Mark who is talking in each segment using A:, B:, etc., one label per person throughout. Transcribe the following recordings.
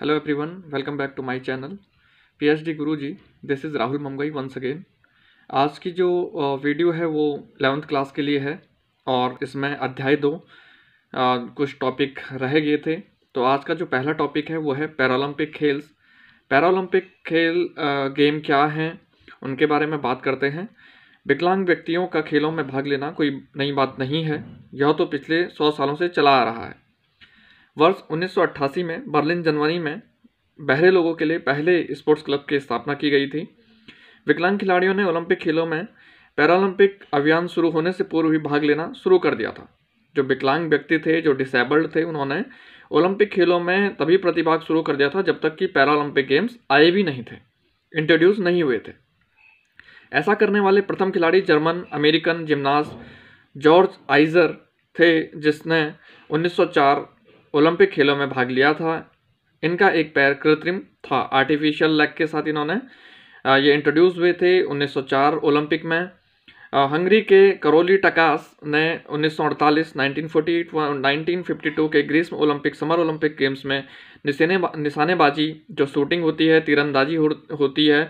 A: hello everyone welcome back to my channel PhD Guruji this is Rahul Mamgai once again आज की जो video है वो एलेवंथ क्लास के लिए है और इसमें अध्याय दो आ, कुछ टॉपिक रह गए थे तो आज का जो पहला टॉपिक है वो है पैरालंपिक खेल्स पैरालंपिक खेल आ, गेम क्या हैं उनके बारे में बात करते हैं विकलांग व्यक्तियों का खेलों में भाग लेना कोई नई बात नहीं है यह तो पिछले सौ सालों से चला आ रहा है वर्ष 1988 में बर्लिन जनवरी में बहरे लोगों के लिए पहले स्पोर्ट्स क्लब की स्थापना की गई थी विकलांग खिलाड़ियों ने ओलंपिक खेलों में पैरालंपिक अभियान शुरू होने से पूर्व ही भाग लेना शुरू कर दिया था जो विकलांग व्यक्ति थे जो डिसेबल्ड थे उन्होंने ओलंपिक खेलों में तभी प्रतिभाग शुरू कर दिया था जब तक कि पैरालंपिक गेम्स आए भी नहीं थे इंट्रोड्यूस नहीं हुए थे ऐसा करने वाले प्रथम खिलाड़ी German American gymnast George Eyser थे जिसने 1904 ओलंपिक खेलों में भाग लिया था इनका एक पैर कृत्रिम था आर्टिफिशियल लेग के साथ इन्होंने ये इंट्रोड्यूस हुए थे 1904 ओलंपिक में हंगरी के करोली टकास ने 1948, 1948, 1952 के ग्रीष्म ओलंपिक समर ओलंपिक गेम्स में निशाने निशानेबाजी जो शूटिंग होती है तीरंदाजी हो, होती है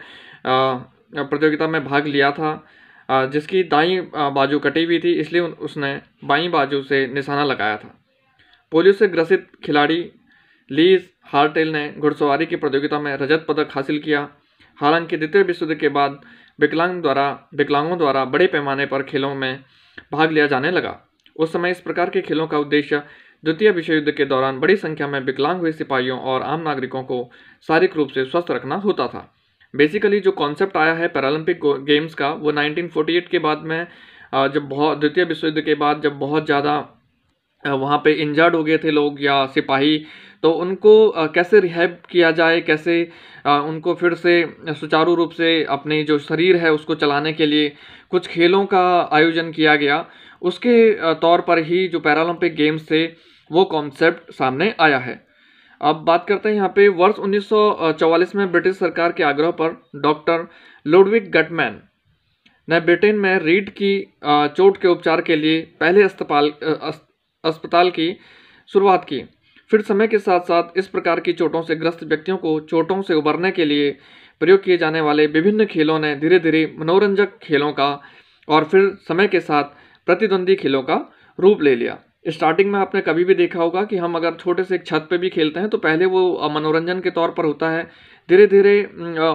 A: प्रतियोगिता में भाग लिया था जिसकी दाई बाजू कटी हुई थी इसलिए उसने बाई बाजू से निशाना लगाया था पोलियो से ग्रसित खिलाड़ी लीज हार्टेल ने घुड़सवारी की प्रतियोगिता में रजत पदक हासिल किया हालांकि द्वितीय विश्व युद्ध के बाद विकलांग द्वारा विकलांगों द्वारा बड़े पैमाने पर खेलों में भाग लिया जाने लगा उस समय इस प्रकार के खेलों का उद्देश्य द्वितीय विश्व युद्ध के दौरान बड़ी संख्या में विकलांग हुए सिपाहियों और आम नागरिकों को शारीरिक रूप से स्वस्थ रखना होता था बेसिकली जो कॉन्सेप्ट आया है पैरालंपिक गेम्स का वो 1948 के बाद में जब बहुत द्वितीय विश्व युद्ध के बाद जब बहुत ज़्यादा वहाँ पे इंजर्ड हो गए थे लोग या सिपाही तो उनको कैसे रिहैब किया जाए कैसे उनको फिर से सुचारू रूप से अपने जो शरीर है उसको चलाने के लिए कुछ खेलों का आयोजन किया गया उसके तौर पर ही जो पैरालंपिक गेम्स थे वो कॉन्सेप्ट सामने आया है अब बात करते हैं यहाँ पे वर्ष 1944 में ब्रिटिश सरकार के आग्रह पर डॉक्टर लुडविक गटमैन ने ब्रिटेन में रीड की चोट के उपचार के लिए पहले अस्पताल अस्पताल की शुरुआत की फिर समय के साथ साथ इस प्रकार की चोटों से ग्रस्त व्यक्तियों को चोटों से उबरने के लिए प्रयोग किए जाने वाले विभिन्न खेलों ने धीरे धीरे मनोरंजक खेलों का और फिर समय के साथ प्रतिद्वंदी खेलों का रूप ले लिया स्टार्टिंग में आपने कभी भी देखा होगा कि हम अगर छोटे से एक छत पे भी खेलते हैं तो पहले वो मनोरंजन के तौर पर होता है धीरे धीरे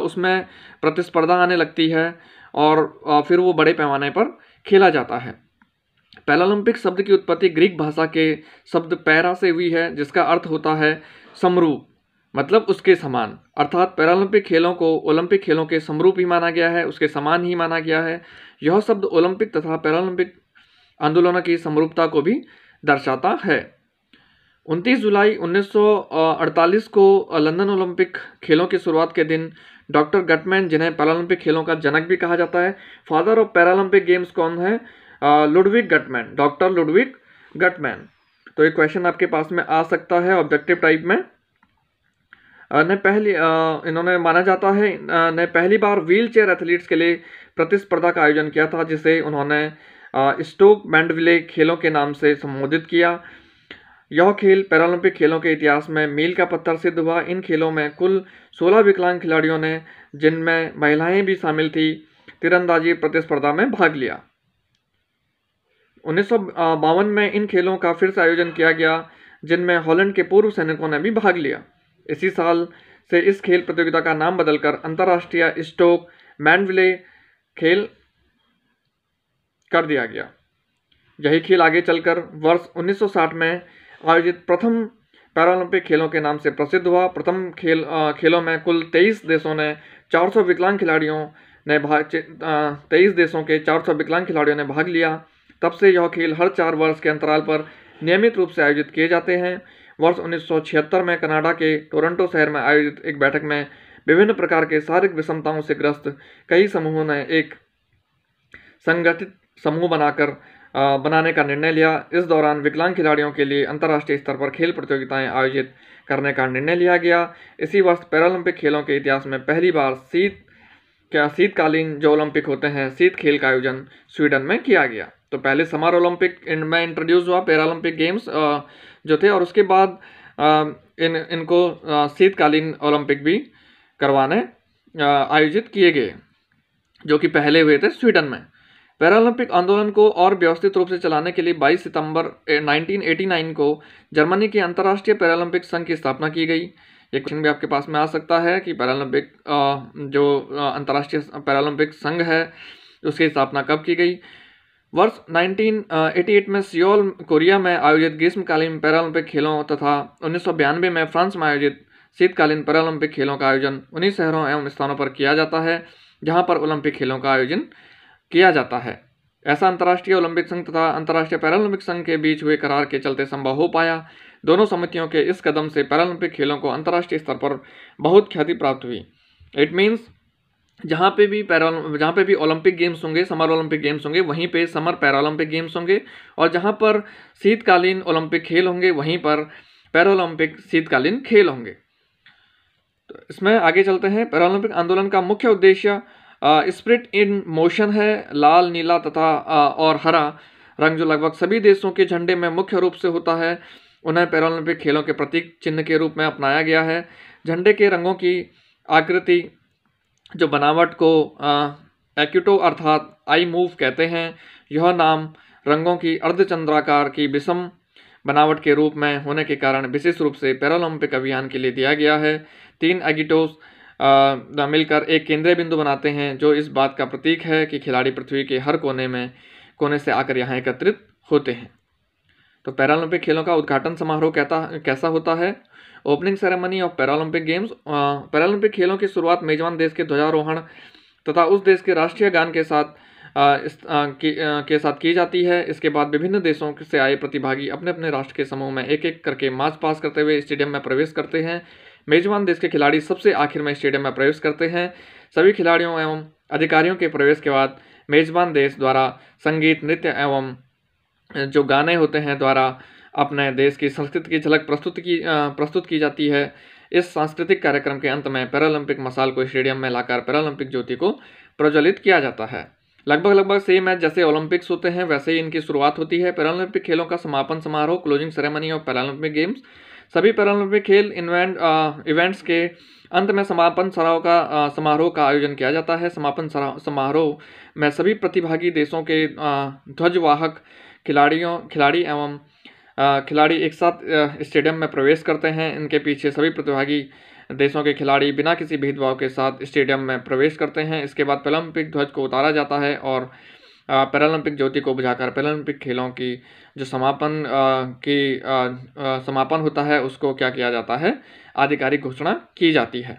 A: उसमें प्रतिस्पर्धा आने लगती है और फिर वो बड़े पैमाने पर खेला जाता है पैरालंपिक शब्द की उत्पत्ति ग्रीक भाषा के शब्द पैरा से हुई है जिसका अर्थ होता है समरूप मतलब उसके समान अर्थात पैरालंपिक खेलों को ओलंपिक खेलों के समरूप ही माना गया है उसके समान ही माना गया है यह शब्द ओलंपिक तथा पैरालंपिक आंदोलनों की समरूपता को भी दर्शाता है 29 जुलाई 1948 को लंदन ओलंपिक खेलों की शुरुआत के दिन डॉक्टर गटमैन जिन्हें पैरालंपिक खेलों का जनक भी कहा जाता है फादर ऑफ पैरालंपिक गेम्स कौन है Ludwig Guttmann doctor Ludwig Guttmann तो ये क्वेश्चन आपके पास में आ सकता है ऑब्जेक्टिव टाइप में ने पहली इन्होंने माना जाता है ने पहली बार व्हील चेयर एथलीट्स के लिए प्रतिस्पर्धा का आयोजन किया था जिसे उन्होंने स्टोक मैंडविले खेलों के नाम से संबोधित किया यह खेल पैरालंपिक खेलों के इतिहास में मील का पत्थर सिद्ध हुआ इन खेलों में कुल 16 विकलांग खिलाड़ियों ने जिनमें महिलाएं भी शामिल थी तीरंदाजी प्रतिस्पर्धा में भाग लिया उन्नीस में इन खेलों का फिर से आयोजन किया गया जिनमें हॉलैंड के पूर्व सैनिकों ने भी भाग लिया इसी साल से इस खेल प्रतियोगिता का नाम बदलकर अंतर्राष्ट्रीय स्टोक मैनविले खेल कर दिया गया यही खेल आगे चलकर वर्ष 1960 में आयोजित प्रथम पैरालंपिक खेलों के नाम से प्रसिद्ध हुआ प्रथम खेल आ, खेलों में कुल 23 देशों ने 400 विकलांग खिलाड़ियों ने भाग तेईस देशों के 400 विकलांग खिलाड़ियों ने भाग लिया तब से यह खेल हर चार वर्ष के अंतराल पर नियमित रूप से आयोजित किए जाते हैं वर्ष उन्नीस में कनाडा के टोरंटो शहर में आयोजित एक बैठक में विभिन्न प्रकार के शारीरिक विषमताओं से ग्रस्त कई समूहों ने एक संगठित समूह बनाकर बनाने का निर्णय लिया इस दौरान विकलांग खिलाड़ियों के लिए अंतर्राष्ट्रीय स्तर पर खेल प्रतियोगिताएं आयोजित करने का निर्णय लिया गया इसी वर्ष पैरालंपिक खेलों के इतिहास में पहली बार शीत क्या शीतकालीन जो ओलंपिक होते हैं शीत खेल का आयोजन स्वीडन में किया गया तो पहले समर ओलंपिक में इंट्रोड्यूस हुआ पैरालंपिक गेम्स जो थे और उसके बाद इन इनको शीतकालीन ओलंपिक भी करवाने आयोजित किए गए जो कि पहले हुए थे स्वीडन में पैरालंपिक आंदोलन को और व्यवस्थित रूप से चलाने के लिए 22 सितंबर 1989 को जर्मनी के अंतर्राष्ट्रीय पैरालंपिक संघ की स्थापना की गई ये क्वेश्चन भी आपके पास में आ सकता है कि पैरालंपिक जो अंतर्राष्ट्रीय पैरालंपिक संघ है उसकी स्थापना कब की गई वर्ष 1988 में सियोल कोरिया में आयोजित ग्रीष्मकालीन पैरालंपिक खेलों तथा उन्नीस में फ्रांस में आयोजित शीतकालीन पैरालंपिक खेलों का आयोजन उन्हीं शहरों एवं स्थानों पर किया जाता है जहां पर ओलंपिक खेलों का आयोजन किया जाता है ऐसा अंतर्राष्ट्रीय ओलंपिक संघ तथा अंतर्राष्ट्रीय पैरालंपिक संघ के बीच हुए करार के चलते संभव हो पाया दोनों समितियों के इस कदम से पैरालंपिक खेलों को अंतर्राष्ट्रीय स्तर पर बहुत ख्याति प्राप्त हुई इट मीन्स जहाँ पे भी पैरा जहाँ पे भी ओलंपिक गेम्स होंगे समर ओलंपिक गेम्स होंगे वहीं पे समर पैरालंपिक गेम्स होंगे और जहाँ पर शीतकालीन ओलंपिक खेल होंगे वहीं पर पैरालंपिक शीतकालीन खेल होंगे तो इसमें आगे चलते हैं पैरालंपिक आंदोलन का मुख्य उद्देश्य स्प्रिट इन मोशन है लाल नीला तथा और हरा रंग जो लगभग सभी देशों के झंडे में मुख्य रूप से होता है उन्हें पैरालंपिक खेलों के प्रतीक चिन्ह के रूप में अपनाया गया है झंडे के रंगों की आकृति जो बनावट को एक्यूटो अर्थात आई मूव कहते हैं यह नाम रंगों की अर्धचंद्राकार की विषम बनावट के रूप में होने के कारण विशेष रूप से पैरालंपिक अभियान के लिए दिया गया है तीन एगिटोस मिलकर एक केंद्रीय बिंदु बनाते हैं जो इस बात का प्रतीक है कि खिलाड़ी पृथ्वी के हर कोने में कोने से आकर यहाँ एकत्रित होते हैं तो पैरालंपिक खेलों का उद्घाटन समारोह कहता कैसा होता है opening ceremony of Paralympic games Paralympic खेलों की शुरुआत मेजबान देश के ध्वजारोहण तथा उस देश के राष्ट्रीय गान के साथ आ, इस, आ, की, आ, के साथ की जाती है इसके बाद विभिन्न देशों से आए प्रतिभागी अपने अपने राष्ट्र के समूह में एक एक करके मार्च पास करते हुए स्टेडियम में प्रवेश करते हैं मेजबान देश के खिलाड़ी सबसे आखिर में स्टेडियम में प्रवेश करते हैं सभी खिलाड़ियों एवं अधिकारियों के प्रवेश के बाद मेजबान देश द्वारा संगीत नृत्य एवं जो गाने होते हैं द्वारा अपने देश की संस्कृति की झलक प्रस्तुत की प्रस्तुत की जाती है इस सांस्कृतिक कार्यक्रम के अंत में पैरालंपिक मसाल को स्टेडियम में लाकर पैरालंपिक ज्योति को प्रज्वलित किया जाता है लगभग लगभग सेम मैच जैसे ओलंपिक्स होते हैं वैसे ही इनकी शुरुआत होती है पैरालंपिक खेलों का समापन समारोह क्लोजिंग सेरेमनी और पैरालंपिक गेम्स सभी पैरालंपिक खेल इवेंट इवेंट्स के अंत में समापन सराव का समारोह का आयोजन किया जाता है समापन समारोह में सभी प्रतिभागी देशों के ध्वजवाहक खिलाड़ियों खिलाड़ी एवं खिलाड़ी एक साथ स्टेडियम में प्रवेश करते हैं इनके पीछे सभी प्रतिभागी देशों के खिलाड़ी बिना किसी भेदभाव के साथ स्टेडियम में प्रवेश करते हैं इसके बाद पैलम्पिक ध्वज को उतारा जाता है और पैरालंपिक ज्योति को बुझाकर पैरालंपिक खेलों की जो समापन की समापन होता है उसको क्या किया जाता है आधिकारिक घोषणा की जाती है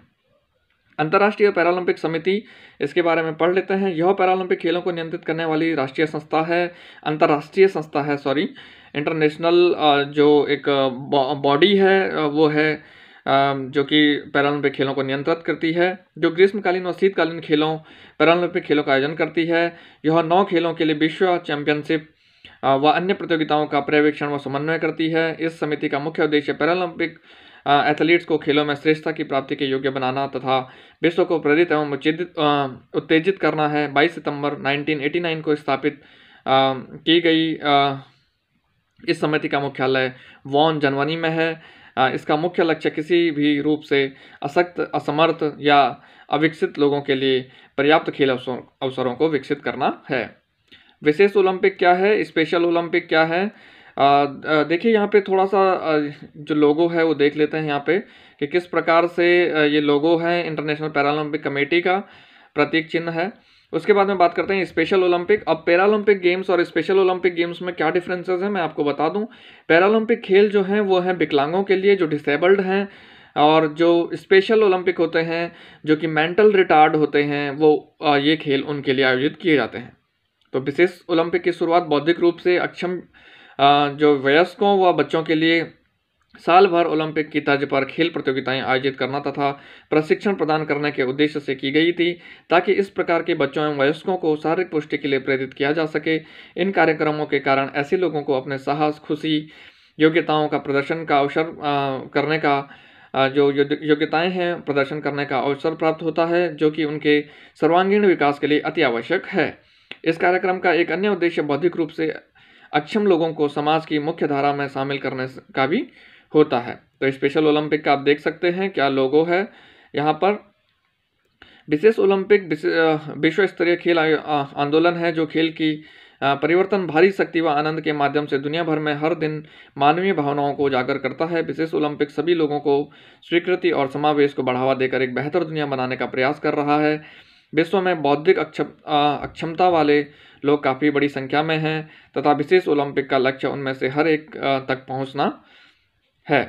A: अंतर्राष्ट्रीय पैरालंपिक समिति इसके बारे में पढ़ लेते हैं यह पैरालंपिक खेलों को नियंत्रित करने वाली राष्ट्रीय संस्था है अंतर्राष्ट्रीय संस्था है सॉरी इंटरनेशनल जो एक बॉडी है वो है जो कि पैरालंपिक खेलों को नियंत्रित करती है जो ग्रीष्मकालीन और शीतकालीन खेलों पैरालंपिक खेलों का आयोजन करती है यह नौ खेलों के लिए विश्व चैंपियनशिप व अन्य प्रतियोगिताओं का पर्यवेक्षण व समन्वय करती है इस समिति का मुख्य उद्देश्य पैरालंपिक एथलीट्स को खेलों में श्रेष्ठता की प्राप्ति के योग्य बनाना तथा विश्व को प्रेरित एवं उच्चेजित उत्तेजित करना है 22 सितंबर 1989 को स्थापित की गई इस समिति का मुख्यालय वॉन जनवनी में है इसका मुख्य लक्ष्य किसी भी रूप से असक्त असमर्थ या अविकसित लोगों के लिए पर्याप्त खेल अवसरों को विकसित करना है विशेष ओलंपिक क्या है स्पेशल ओलंपिक क्या है देखिए यहाँ पे थोड़ा सा जो लोगो है वो देख लेते हैं यहाँ पे कि किस प्रकार से ये लोगो है इंटरनेशनल पैरालंपिक कमेटी का प्रतीक चिन्ह है उसके बाद में बात करते हैं स्पेशल ओलंपिक अब पैरालंपिक गेम्स और स्पेशल ओलंपिक गेम्स में क्या डिफरेंसेस हैं मैं आपको बता दूं पैरालंपिक खेल जो हैं वो हैं विकलांगों के लिए जो डिसेबल्ड हैं और जो स्पेशल ओलंपिक होते हैं जो कि मेंटल रिटार्ड होते हैं वो ये खेल उनके लिए आयोजित किए जाते हैं तो विशेष ओलंपिक की शुरुआत बौद्धिक रूप से अक्षम जो वयस्कों व बच्चों के लिए साल भर ओलंपिक की तर्ज पर खेल प्रतियोगिताएं आयोजित करना तथा प्रशिक्षण प्रदान करने के उद्देश्य से की गई थी ताकि इस प्रकार के बच्चों एवं वयस्कों को शारीरिक पुष्टि के लिए प्रेरित किया जा सके इन कार्यक्रमों के कारण ऐसे लोगों को अपने साहस खुशी योग्यताओं का प्रदर्शन का अवसर करने का जो योग्यताएं हैं प्रदर्शन करने का अवसर प्राप्त होता है जो कि उनके सर्वांगीण विकास के लिए अति आवश्यक है इस कार्यक्रम का एक अन्य उद्देश्य बौद्धिक रूप से अक्षम लोगों को समाज की मुख्य धारा में शामिल करने का भी होता है तो स्पेशल ओलंपिक का आप देख सकते हैं क्या लोगो है यहाँ पर विशेष ओलंपिक विश्व स्तरीय खेल आंदोलन है जो खेल की परिवर्तन भारी शक्ति व आनंद के माध्यम से दुनिया भर में हर दिन मानवीय भावनाओं को उजागर करता है विशेष ओलंपिक सभी लोगों को स्वीकृति और समावेश को बढ़ावा देकर एक बेहतर दुनिया बनाने का प्रयास कर रहा है विश्व में बौद्धिक अक्षम अक्षमता वाले लोग काफ़ी बड़ी संख्या में हैं तथा विशेष ओलंपिक का लक्ष्य उनमें से हर एक तक पहुँचना है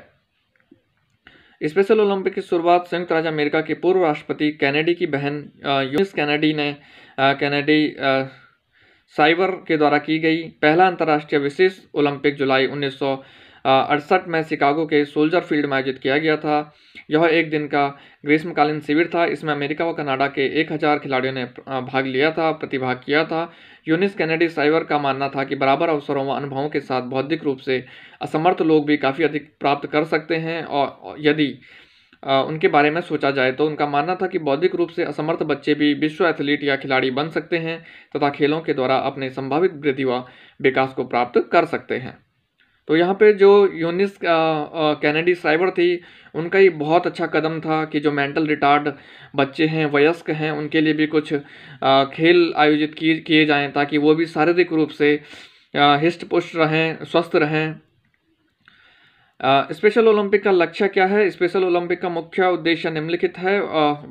A: स्पेशल ओलंपिक की शुरुआत संयुक्त राज्य अमेरिका के पूर्व राष्ट्रपति कैनेडी की बहन यूनिस कैनेडी ने कैनेडी साइबर के द्वारा की गई पहला अंतर्राष्ट्रीय विशेष ओलंपिक जुलाई उन्नीस अड़सठ में शिकागो के सोल्जर फील्ड में आयोजित किया गया था यह एक दिन का ग्रीष्मकालीन शिविर था इसमें अमेरिका व कनाडा के एक हज़ार खिलाड़ियों ने भाग लिया था प्रतिभाग किया था यूनिस कैनेडी साइवर का मानना था कि बराबर अवसरों व अनुभवों के साथ बौद्धिक रूप से असमर्थ लोग भी काफ़ी अधिक प्राप्त कर सकते हैं और यदि उनके बारे में सोचा जाए तो उनका मानना था कि बौद्धिक रूप से असमर्थ बच्चे भी विश्व एथलीट या खिलाड़ी बन सकते हैं तथा खेलों के द्वारा अपने संभावित वृद्धि व विकास को प्राप्त कर सकते हैं तो यहाँ पे जो यूनिस कैनेडी साइबर थी उनका ये बहुत अच्छा कदम था कि जो मेंटल रिटार्ड बच्चे हैं वयस्क हैं उनके लिए भी कुछ आ, खेल आयोजित किए किए जाएँ ताकि वो भी शारीरिक रूप से हिस्ट पुष्ट रहें स्वस्थ रहें स्पेशल ओलंपिक का लक्ष्य क्या है स्पेशल ओलंपिक का मुख्य उद्देश्य निम्नलिखित है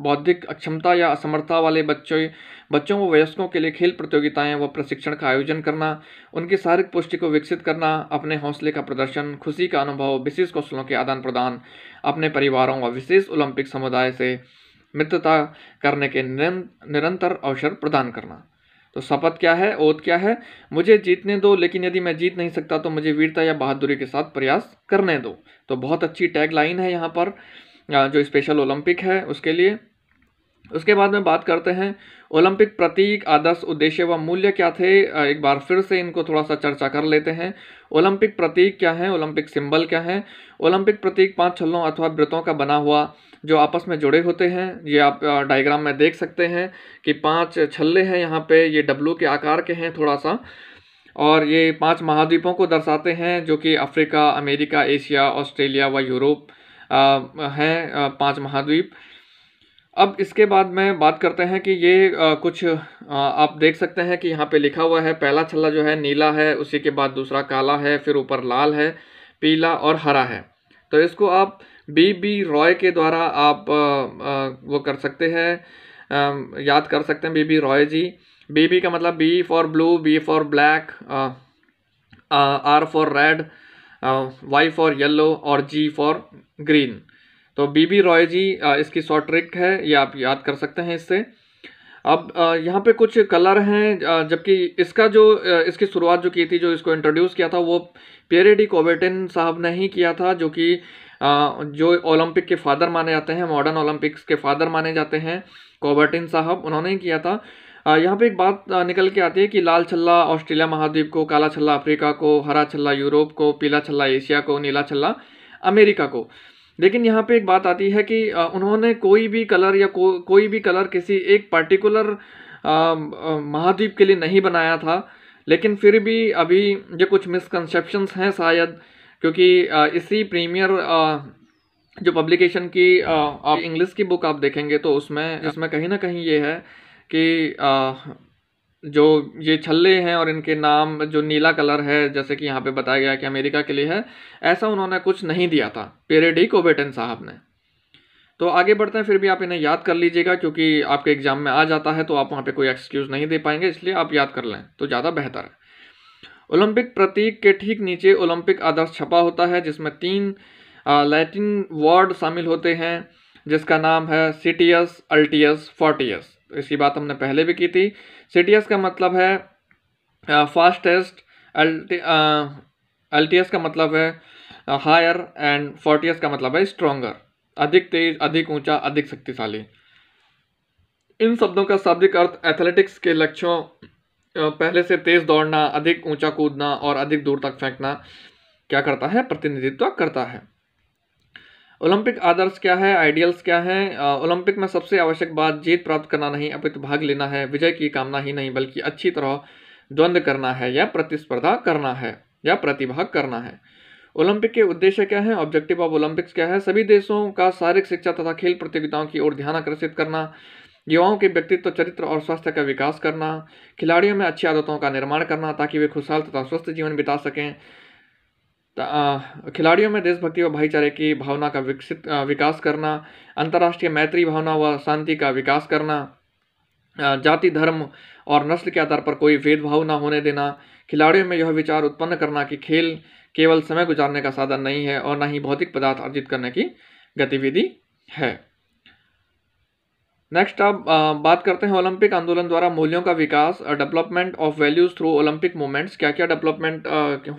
A: बौद्धिक अक्षमता या असमर्थता वाले बच्चों बच्चों व वयस्कों के लिए खेल प्रतियोगिताएं व प्रशिक्षण का आयोजन करना उनकी शारीरिक पुष्टि को विकसित करना अपने हौसले का प्रदर्शन खुशी का अनुभव विशेष कौशलों के आदान प्रदान अपने परिवारों व विशेष ओलंपिक समुदाय से मित्रता करने के निरंतर अवसर प्रदान करना तो शपथ क्या है ओत क्या है मुझे जीतने दो लेकिन यदि मैं जीत नहीं सकता तो मुझे वीरता या बहादुरी के साथ प्रयास करने दो तो बहुत अच्छी टैग लाइन है यहाँ पर जो स्पेशल ओलंपिक है उसके लिए उसके बाद में बात करते हैं ओलंपिक प्रतीक आदर्श उद्देश्य व मूल्य क्या थे एक बार फिर से इनको थोड़ा सा चर्चा कर लेते हैं ओलंपिक प्रतीक क्या है ओलंपिक सिंबल क्या है ओलंपिक प्रतीक पांच छल्लों अथवा व्रतों का बना हुआ जो आपस में जुड़े होते हैं ये आप डायग्राम में देख सकते हैं कि पाँच छल्ले हैं यहाँ पर ये डब्लू के आकार के हैं थोड़ा सा और ये पाँच महाद्वीपों को दर्शाते हैं जो कि अफ्रीका अमेरिका एशिया ऑस्ट्रेलिया व यूरोप हैं पाँच महाद्वीप अब इसके बाद में बात करते हैं कि ये आ, कुछ आ, आप देख सकते हैं कि यहाँ पे लिखा हुआ है पहला छल्ला जो है नीला है उसी के बाद दूसरा काला है फिर ऊपर लाल है पीला और हरा है तो इसको आप बी बी रॉय के द्वारा आप आ, आ, वो कर सकते हैं याद कर सकते हैं B B Roy G B B का मतलब B for blue B for black R for red Y for yellow और जी फॉर ग्रीन तो बीबी रॉय जी इसकी शॉर्ट ट्रिक है ये आप याद कर सकते हैं इससे अब यहाँ पे कुछ कलर हैं जबकि इसका जो इसकी शुरुआत जो की थी जो इसको इंट्रोड्यूस किया था वो पेरेडी कोवेटिन साहब ने ही किया था जो कि जो ओलंपिक के फादर माने जाते हैं मॉडर्न ओलंपिक्स के फादर माने जाते हैं कोबर्टिन साहब उन्होंने ही किया था यहाँ पे एक बात निकल के आती है कि लाल छल्ला ऑस्ट्रेलिया महाद्वीप को काला छल्ला अफ्रीका को हरा छल्ला यूरोप को पीला छल्ला एशिया को नीला छल्ला अमेरिका को लेकिन यहाँ पे एक बात आती है कि उन्होंने कोई भी कलर या को, कोई भी कलर किसी एक पर्टिकुलर महाद्वीप के लिए नहीं बनाया था लेकिन फिर भी अभी ये कुछ मिसकनसेप्शंस हैं शायद क्योंकि इसी प्रीमियर जो पब्लिकेशन की आप इंग्लिश की बुक आप देखेंगे तो उसमें इसमें कहीं ना कहीं ये है कि जो ये छल्ले हैं और इनके नाम जो नीला कलर है जैसे कि यहाँ पे बताया गया कि अमेरिका के लिए है ऐसा उन्होंने कुछ नहीं दिया था पेरेडी कोबेटन साहब ने तो आगे बढ़ते हैं फिर भी आप इन्हें याद कर लीजिएगा क्योंकि आपके एग्ज़ाम में आ जाता है तो आप वहाँ पे कोई एक्सक्यूज़ नहीं दे पाएंगे इसलिए आप याद कर लें तो ज़्यादा बेहतर है ओलंपिक प्रतीक के ठीक नीचे ओलंपिक आदर्श छपा होता है जिसमें तीन लैटिन वर्ड शामिल होते हैं जिसका नाम है सिटियस अल्टियस फोर्टियस तो इसी बात हमने पहले भी की थी सी का मतलब है फास्टेस्ट एल टी का मतलब है हायर एंड फोर्टी का मतलब है स्ट्रोंगर अधिक तेज अधिक ऊंचा अधिक शक्तिशाली इन शब्दों का शाब्दिक अर्थ एथलेटिक्स के लक्ष्यों पहले से तेज दौड़ना अधिक ऊंचा कूदना और अधिक दूर तक फेंकना क्या करता है प्रतिनिधित्व करता है ओलंपिक आदर्श क्या है आइडियल्स क्या हैं ओलंपिक में सबसे आवश्यक बात जीत प्राप्त करना नहीं अपित भाग लेना है विजय की कामना ही नहीं बल्कि अच्छी तरह द्वंद्व करना है या प्रतिस्पर्धा करना है या प्रतिभाग करना है ओलंपिक के उद्देश्य क्या है ऑब्जेक्टिव ऑफ ओलंपिक्स क्या है सभी देशों का शारीरिक शिक्षा तथा खेल प्रतियोगिताओं की ओर ध्यान आकर्षित करना युवाओं के व्यक्तित्व चरित्र और स्वास्थ्य का विकास करना खिलाड़ियों में अच्छी आदतों का निर्माण करना ताकि वे खुशहाल तथा स्वस्थ जीवन बिता सकें खिलाड़ियों में देशभक्ति व भाईचारे की भावना का विकसित विकास करना अंतर्राष्ट्रीय मैत्री भावना व शांति का विकास करना जाति धर्म और नस्ल के आधार पर कोई भेदभाव ना होने देना खिलाड़ियों में यह विचार उत्पन्न करना कि खेल केवल समय गुजारने का साधन नहीं है और न ही भौतिक पदार्थ अर्जित करने की गतिविधि है नेक्स्ट अब uh, बात करते हैं ओलंपिक आंदोलन द्वारा मूल्यों का विकास development of values through Olympic movements क्या क्या डेवलपमेंट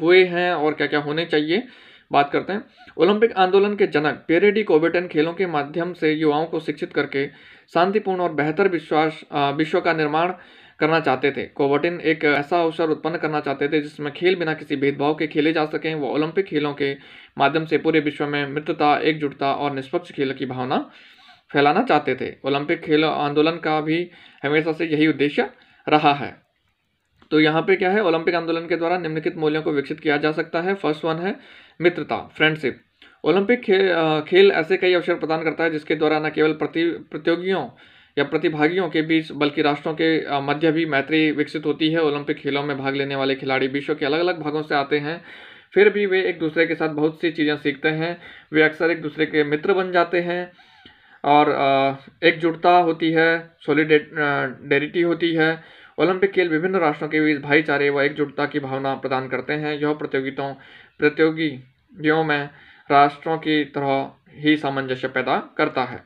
A: हुए हैं और क्या क्या होने चाहिए बात करते हैं ओलंपिक आंदोलन के जनक पेरेडी कोविटन खेलों के माध्यम से युवाओं को शिक्षित करके शांतिपूर्ण और बेहतर विश्वास uh, विश्व का निर्माण करना चाहते थे कोवटिन एक ऐसा अवसर उत्पन्न करना चाहते थे जिसमें खेल बिना किसी भेदभाव के खेले जा सकें वो ओलंपिक खेलों के माध्यम से पूरे विश्व में मित्रता एकजुटता और निष्पक्ष खेल की भावना फैलाना चाहते थे ओलंपिक खेल आंदोलन का भी हमेशा से यही उद्देश्य रहा है तो यहाँ पे क्या है ओलंपिक आंदोलन के द्वारा निम्नलिखित मूल्यों को विकसित किया जा सकता है फर्स्ट वन है मित्रता फ्रेंडशिप ओलंपिक खेल खेल ऐसे कई अवसर प्रदान करता है जिसके द्वारा न केवल प्रति प्रतियोगियों या प्रतिभागियों के बीच बल्कि राष्ट्रों के मध्य भी मैत्री विकसित होती है ओलंपिक खेलों में भाग लेने वाले खिलाड़ी विश्व के अलग अलग भागों से आते हैं फिर भी वे एक दूसरे के साथ बहुत सी चीज़ें सीखते हैं वे अक्सर एक दूसरे के मित्र बन जाते हैं और एकजुटता होती है सोलिडेरिटी होती है ओलंपिक खेल विभिन्न राष्ट्रों के बीच भाईचारे व एकजुटता की भावना प्रदान करते हैं यह प्रतियोगिताओं प्रतियोगियों में राष्ट्रों की तरह ही सामंजस्य पैदा करता है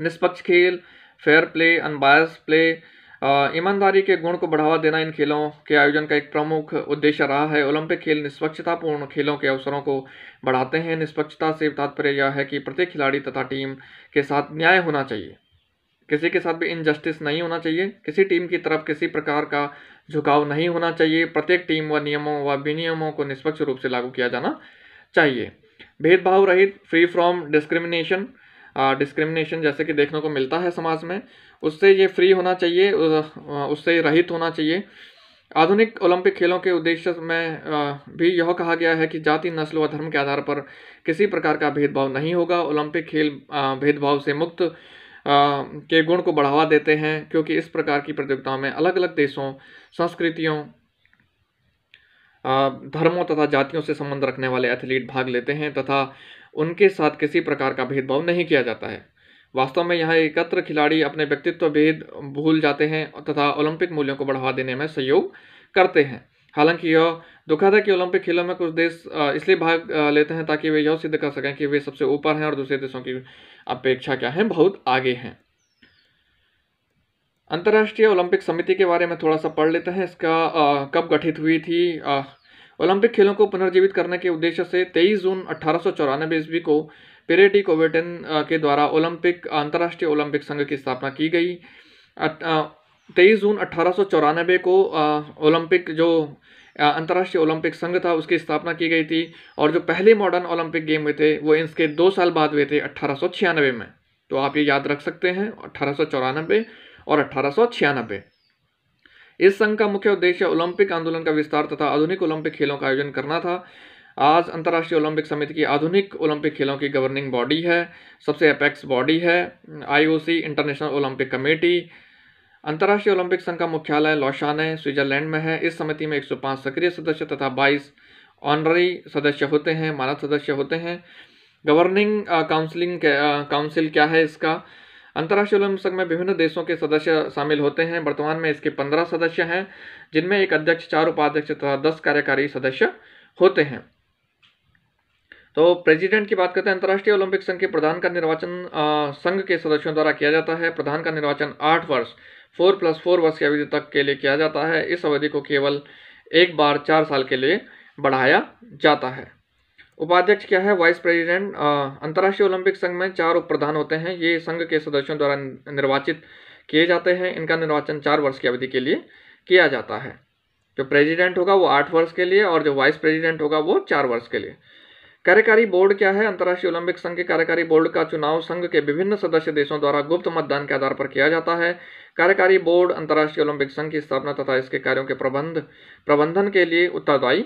A: निष्पक्ष खेल फेयर प्ले अनबायस प्ले ईमानदारी के गुण को बढ़ावा देना इन खेलों के आयोजन का एक प्रमुख उद्देश्य रहा है ओलंपिक खेल निष्पक्षतापूर्ण खेलों के अवसरों को बढ़ाते हैं निष्पक्षता से तात्पर्य यह है कि प्रत्येक खिलाड़ी तथा टीम के साथ न्याय होना चाहिए किसी के साथ भी इनजस्टिस नहीं होना चाहिए किसी टीम की तरफ किसी प्रकार का झुकाव नहीं होना चाहिए प्रत्येक टीम व नियमों व विनियमों को निष्पक्ष रूप से लागू किया जाना चाहिए भेदभाव रहित फ्री फ्रॉम डिस्क्रिमिनेशन डिस्क्रिमिनेशन जैसे कि देखने को मिलता है समाज में उससे ये फ्री होना चाहिए उससे रहित होना चाहिए आधुनिक ओलंपिक खेलों के उद्देश्य में भी यह कहा गया है कि जाति नस्ल व धर्म के आधार पर किसी प्रकार का भेदभाव नहीं होगा ओलंपिक खेल भेदभाव से मुक्त के गुण को बढ़ावा देते हैं क्योंकि इस प्रकार की प्रतियोगिताओं में अलग अलग देशों संस्कृतियों धर्मों तथा जातियों से संबंध रखने वाले एथलीट भाग लेते हैं तथा उनके साथ किसी प्रकार का भेदभाव नहीं किया जाता है वास्तव में यहाँ एकत्र खिलाड़ी अपने व्यक्तित्व भेद भूल जाते हैं तथा ओलंपिक मूल्यों को बढ़ावा देने में सहयोग करते हैं हालांकि यह दुखद है कि ओलंपिक खेलों में कुछ देश इसलिए भाग लेते हैं ताकि वे यह सिद्ध कर सकें कि वे सबसे ऊपर हैं और दूसरे देशों की अपेक्षा क्या है बहुत आगे हैं अंतर्राष्ट्रीय ओलंपिक समिति के बारे में थोड़ा सा पढ़ लेते हैं इसका कब गठित हुई थी ओलंपिक खेलों को पुनर्जीवित करने के उद्देश्य से 23 जून अठारह ईस्वी को पेरेटी कोवेटन के द्वारा ओलंपिक अंतर्राष्ट्रीय ओलंपिक संघ की स्थापना की गई तेईस जून अट्ठारह को ओलंपिक जो अंतर्राष्ट्रीय ओलंपिक संघ था उसकी स्थापना की गई थी और जो पहले मॉडर्न ओलंपिक गेम हुए थे वो इसके दो साल बाद हुए थे अट्ठारह में तो आप ये याद रख सकते हैं अट्ठारह और अट्ठारह इस संघ का मुख्य उद्देश्य ओलंपिक आंदोलन का विस्तार तथा आधुनिक ओलंपिक खेलों का आयोजन करना था आज अंतर्राष्ट्रीय ओलंपिक समिति की आधुनिक ओलंपिक खेलों की गवर्निंग बॉडी है सबसे अपेक्स बॉडी है आईओसी इंटरनेशनल ओलंपिक कमेटी अंतर्राष्ट्रीय ओलंपिक संघ का मुख्यालय लौशाने स्विट्जरलैंड में है इस समिति में 105 सक्रिय सदस्य तथा 22 ऑनररी सदस्य होते हैं मानद सदस्य होते हैं गवर्निंग काउंसिलिंग काउंसिल क्या है इसका अंतर्राष्ट्रीय ओलंपिक संघ में विभिन्न देशों के सदस्य शामिल होते हैं वर्तमान में इसके पंद्रह सदस्य हैं जिनमें एक अध्यक्ष चार उपाध्यक्ष तथा दस कार्यकारी सदस्य होते हैं तो प्रेसिडेंट की बात करते हैं अंतर्राष्ट्रीय ओलंपिक संघ के प्रधान का निर्वाचन संघ के सदस्यों द्वारा किया जाता है प्रधान का निर्वाचन आठ वर्ष फोर प्लस फोर वर्ष की अवधि तक के लिए किया जाता है इस अवधि को केवल एक बार चार साल के लिए बढ़ाया जाता है उपाध्यक्ष क्या है वाइस प्रेसिडेंट अंतर्राष्ट्रीय ओलंपिक संघ में चार उप प्रधान होते हैं ये संघ के सदस्यों द्वारा निर्वाचित किए जाते हैं इनका निर्वाचन चार वर्ष की अवधि के लिए किया जाता है जो प्रेसिडेंट होगा वो आठ वर्ष के लिए और जो वाइस प्रेसिडेंट होगा वो चार वर्ष के लिए कार्यकारी बोर्ड क्या है अंतर्राष्ट्रीय ओलंपिक संघ के कार्यकारी बोर्ड का चुनाव संघ के विभिन्न सदस्य देशों द्वारा गुप्त मतदान के आधार पर किया जाता है कार्यकारी बोर्ड अंतर्राष्ट्रीय ओलंपिक संघ की स्थापना तथा इसके कार्यों के प्रबंध प्रबंधन के लिए उत्तरदायी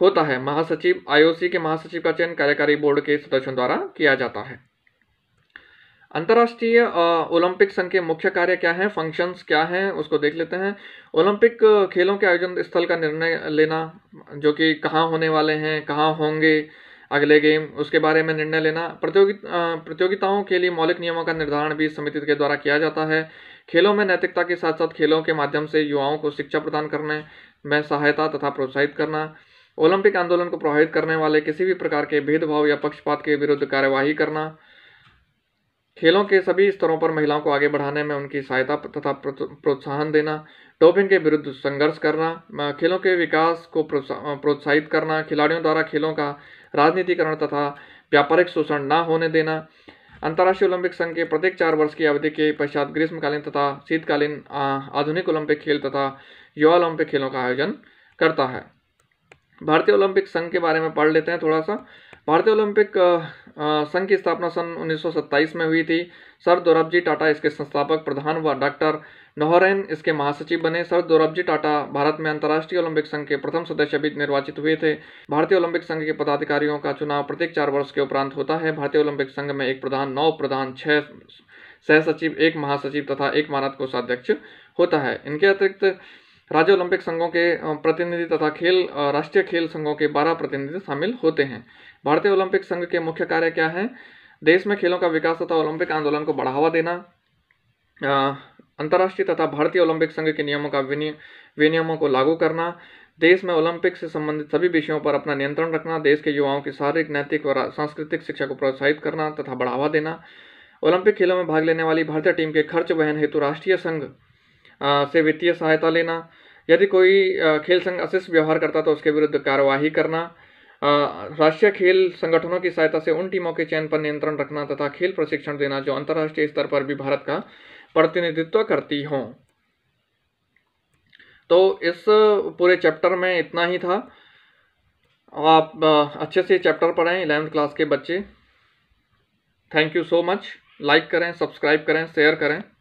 A: होता है महासचिव आईओसी के महासचिव का चयन कार्यकारी बोर्ड के सदस्यों द्वारा किया जाता है अंतर्राष्ट्रीय ओलंपिक संघ के मुख्य कार्य क्या हैं फंक्शंस क्या हैं उसको देख लेते हैं ओलंपिक खेलों के आयोजन स्थल का निर्णय लेना जो कि कहाँ होने वाले हैं कहाँ होंगे अगले गेम उसके बारे में निर्णय लेना प्रतियोगिता प्रतियोगिताओं के लिए मौलिक नियमों का निर्धारण भी समिति के द्वारा किया जाता है खेलों में नैतिकता के साथ साथ खेलों के माध्यम से युवाओं को शिक्षा प्रदान करने में सहायता तथा प्रोत्साहित करना ओलंपिक आंदोलन को प्रभावित करने वाले किसी भी प्रकार के भेदभाव या पक्षपात के विरुद्ध कार्यवाही करना खेलों के सभी स्तरों पर महिलाओं को आगे बढ़ाने में उनकी सहायता तथा प्रोत्साहन देना डोपिंग के विरुद्ध संघर्ष करना खेलों के विकास को प्रोत्साहित करना खिलाड़ियों द्वारा खेलों का राजनीतिकरण तथा व्यापारिक शोषण न होने देना अंतर्राष्ट्रीय ओलंपिक संघ के प्रत्येक चार वर्ष की अवधि के पश्चात ग्रीष्मकालीन तथा शीतकालीन आधुनिक ओलंपिक खेल तथा युवा ओलंपिक खेलों का आयोजन करता है भारतीय ओलंपिक संघ के बारे में पढ़ लेते हैं थोड़ा सा भारतीय ओलंपिक संघ की स्थापना सन 1927 में हुई थी सर दौरभजी टाटा इसके संस्थापक प्रधान व डॉक्टर नोहरेन इसके महासचिव बने सर दौरभजी टाटा भारत में अंतर्राष्ट्रीय ओलंपिक संघ के प्रथम सदस्य भी निर्वाचित हुए थे भारतीय ओलंपिक संघ के पदाधिकारियों का चुनाव प्रत्येक चार वर्ष के उपरांत होता है भारतीय ओलंपिक संघ में एक प्रधान नौ प्रधान छः सह सचिव एक महासचिव तथा एक मानद कोषाध्यक्ष होता है इनके अतिरिक्त राज्य ओलंपिक संघों के प्रतिनिधि तथा खेल राष्ट्रीय खेल संघों के बारह प्रतिनिधि शामिल होते हैं भारतीय ओलंपिक संघ के मुख्य कार्य क्या हैं देश में खेलों का विकास तथा ओलंपिक आंदोलन को बढ़ावा देना अंतर्राष्ट्रीय तथा भारतीय ओलंपिक संघ के नियमों का विनियमों को लागू करना देश में ओलंपिक से संबंधित सभी विषयों पर अपना नियंत्रण रखना देश के युवाओं की शारीरिक नैतिक और सांस्कृतिक शिक्षा को प्रोत्साहित करना तथा बढ़ावा देना ओलंपिक खेलों में भाग लेने वाली भारतीय टीम के खर्च वहन हेतु राष्ट्रीय संघ से वित्तीय सहायता लेना यदि कोई खेल संघ अशिष्ट व्यवहार करता तो उसके विरुद्ध कार्यवाही करना राष्ट्रीय खेल संगठनों की सहायता से उन टीमों के चयन पर नियंत्रण रखना तथा खेल प्रशिक्षण देना जो अंतर्राष्ट्रीय स्तर पर भी भारत का प्रतिनिधित्व करती हों तो इस पूरे चैप्टर में इतना ही था आप अच्छे से चैप्टर पढ़ें इलेवेंथ क्लास के बच्चे thank you so much like करें सब्सक्राइब करें शेयर करें